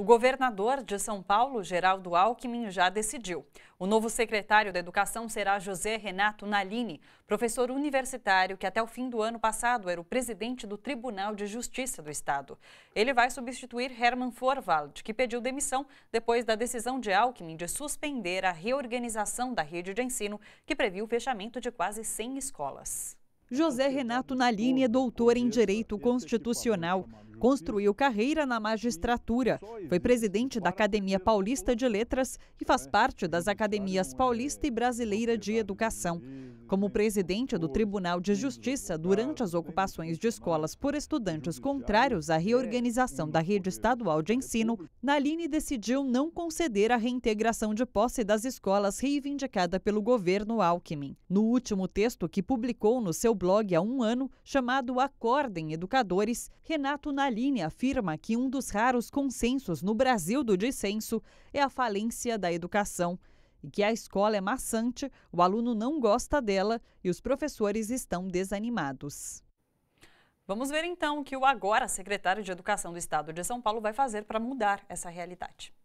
O governador de São Paulo, Geraldo Alckmin, já decidiu. O novo secretário da Educação será José Renato Nalini, professor universitário que até o fim do ano passado era o presidente do Tribunal de Justiça do Estado. Ele vai substituir Herman Forwald, que pediu demissão depois da decisão de Alckmin de suspender a reorganização da rede de ensino, que previu o fechamento de quase 100 escolas. José Renato Nalini é doutor em Direito Constitucional. Construiu carreira na magistratura, foi presidente da Academia Paulista de Letras e faz é. parte das Academias Paulista e Brasileira de Educação. Como presidente do Tribunal de Justiça durante as ocupações de escolas por estudantes contrários à é reorganização da rede estadual de ensino, Naline decidiu não conceder a reintegração de posse das escolas reivindicada pelo governo Alckmin. No último texto que publicou no seu blog há um ano, chamado Acordem Educadores, Renato Naline afirma que um dos raros consensos no Brasil do dissenso é a falência da educação e que a escola é maçante, o aluno não gosta dela e os professores estão desanimados. Vamos ver então o que o agora secretário de Educação do Estado de São Paulo vai fazer para mudar essa realidade.